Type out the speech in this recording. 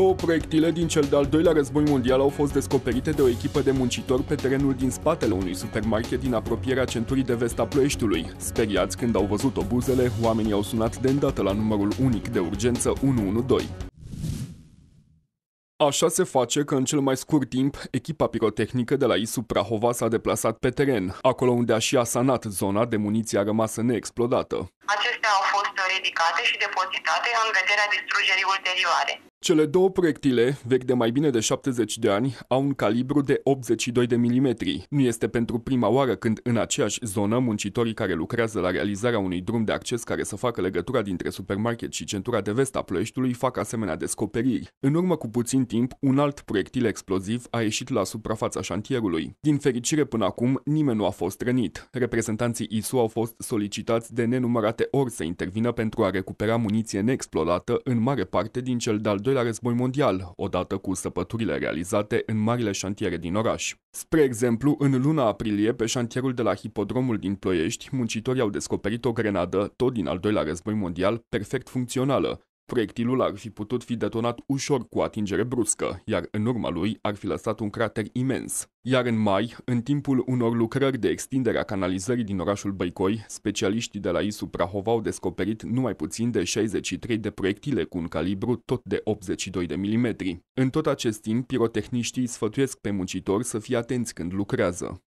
Două proiectile din cel de-al doilea război mondial au fost descoperite de o echipă de muncitori pe terenul din spatele unui supermarket din apropierea centurii de vest a Ploieștiului. Speriați când au văzut obuzele, oamenii au sunat de îndată la numărul unic de urgență 112. Așa se face că în cel mai scurt timp, echipa pirotehnică de la ISU Prahova s-a deplasat pe teren, acolo unde a și asanat zona de muniția rămasă neexplodată. Acestea au fost ridicate și depozitate în vederea distrugerii ulterioare. Cele două proiectile, vechi de mai bine de 70 de ani, au un calibru de 82 de milimetri. Nu este pentru prima oară când în aceeași zonă muncitorii care lucrează la realizarea unui drum de acces care să facă legătura dintre supermarket și centura de vest a Ploieștiului fac asemenea descoperiri. În urmă cu puțin timp, un alt proiectil exploziv a ieșit la suprafața șantierului. Din fericire până acum, nimeni nu a fost rănit. Reprezentanții ISU au fost solicitați de nenumărate ori să intervină pentru a recupera muniție neexplodată în mare parte din cel de-al doilea război mondial, odată cu săpăturile realizate în marile șantiere din oraș. Spre exemplu, în luna aprilie, pe șantierul de la hipodromul din Ploiești, muncitorii au descoperit o grenadă, tot din al doilea război mondial, perfect funcțională, Proiectilul ar fi putut fi detonat ușor cu atingere bruscă, iar în urma lui ar fi lăsat un crater imens. Iar în mai, în timpul unor lucrări de extindere a canalizării din orașul Băicoi, specialiștii de la ISU Prahova au descoperit numai puțin de 63 de proiectile cu un calibru tot de 82 de milimetri. În tot acest timp, pirotehniștii sfătuiesc pe muncitori să fie atenți când lucrează.